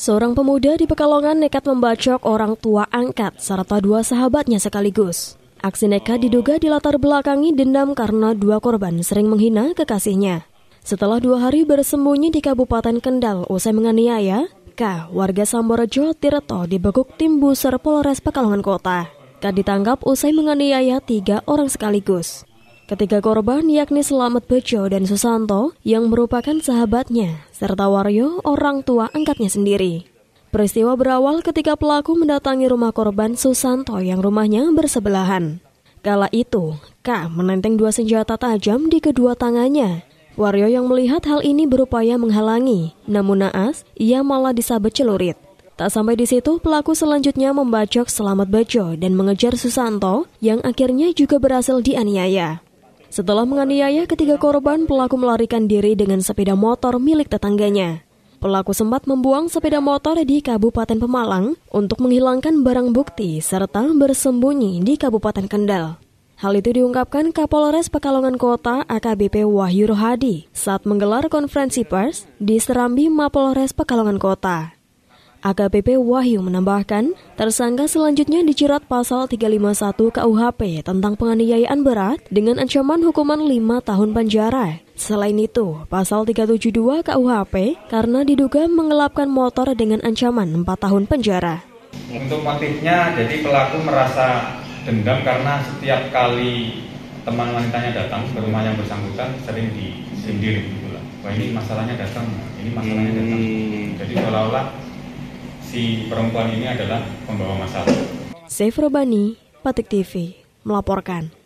Seorang pemuda di Pekalongan nekat membacok orang tua angkat serta dua sahabatnya sekaligus. Aksi nekat diduga dilatar belakangi dendam karena dua korban sering menghina kekasihnya. Setelah dua hari bersembunyi di Kabupaten Kendal usai menganiaya, K, warga Samborejo Tirto dibekuk tim buser Polres Pekalongan Kota. K ditangkap usai menganiaya tiga orang sekaligus. Ketiga korban yakni Selamat Bejo dan Susanto yang merupakan sahabatnya, serta Waryo orang tua angkatnya sendiri. Peristiwa berawal ketika pelaku mendatangi rumah korban Susanto yang rumahnya bersebelahan. Kala itu, K menenteng dua senjata tajam di kedua tangannya. Wario yang melihat hal ini berupaya menghalangi, namun naas ia malah disabet celurit. Tak sampai di situ, pelaku selanjutnya membacok Selamat Bejo dan mengejar Susanto yang akhirnya juga berhasil dianiaya. Setelah menganiaya ketiga korban, pelaku melarikan diri dengan sepeda motor milik tetangganya. Pelaku sempat membuang sepeda motor di Kabupaten Pemalang untuk menghilangkan barang bukti serta bersembunyi di Kabupaten Kendal. Hal itu diungkapkan Kapolres Pekalongan Kota AKBP Wahyu Rohadi saat menggelar konferensi pers di Serambi Mapolres Pekalongan Kota. AKBP Wahyu menambahkan, tersangka selanjutnya dijerat pasal 351 KUHP tentang penganiayaan berat dengan ancaman hukuman 5 tahun penjara. Selain itu, pasal 372 KUHP karena diduga mengelapkan motor dengan ancaman 4 tahun penjara. Untuk motifnya, jadi pelaku merasa dendam karena setiap kali teman wanitanya datang ke rumah yang bersangkutan sering disindir. Wah ini masalahnya datang, ini masalahnya datang. Hmm. Jadi seolah-olah si perempuan ini adalah pembawa masalah. Sefrobani, Bani, Patik TV, melaporkan.